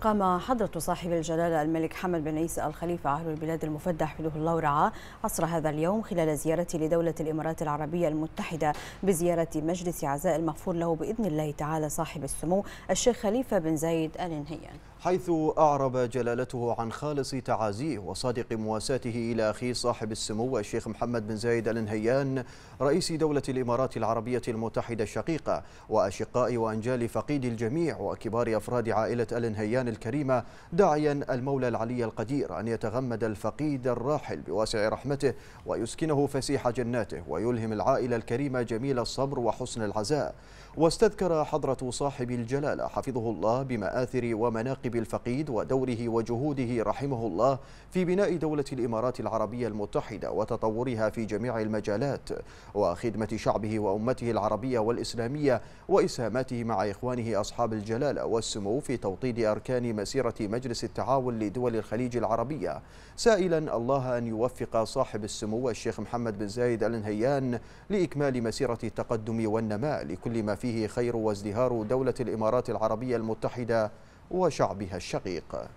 قام حضرة صاحب الجلالة الملك حمد بن عيسى الخليفة عهد البلاد المفدى حفظه الله ورعاه عصر هذا اليوم خلال زيارته لدولة الإمارات العربية المتحدة بزيارة مجلس عزاء المغفور له بإذن الله تعالى صاحب السمو الشيخ خليفة بن زايد آل نهيان حيث أعرب جلالته عن خالص تعازيه وصادق مواساته إلى أخيه صاحب السمو الشيخ محمد بن زايد آل نهيان رئيس دولة الإمارات العربية المتحدة الشقيقة وأشقاء وأنجال فقيد الجميع وكبار أفراد عائلة آل نهيان الكريمة داعيا المولى العلي القدير أن يتغمد الفقيد الراحل بواسع رحمته ويسكنه فسيح جناته ويلهم العائلة الكريمة جميل الصبر وحسن العزاء واستذكر حضرة صاحب الجلالة حفظه الله بمآثر ومناقب الراحل الفقيد ودوره وجهوده رحمه الله في بناء دولة الإمارات العربية المتحدة وتطورها في جميع المجالات وخدمة شعبه وأمته العربية والإسلامية وإسهاماته مع إخوانه أصحاب الجلالة والسمو في توطيد أركان مسيرة مجلس التعاون لدول الخليج العربية سائلا الله أن يوفق صاحب السمو الشيخ محمد بن زايد آل نهيان لإكمال مسيرة التقدم والنماء لكل ما فيه خير وازدهار دولة الإمارات العربية المتحدة وشعبها الشقيق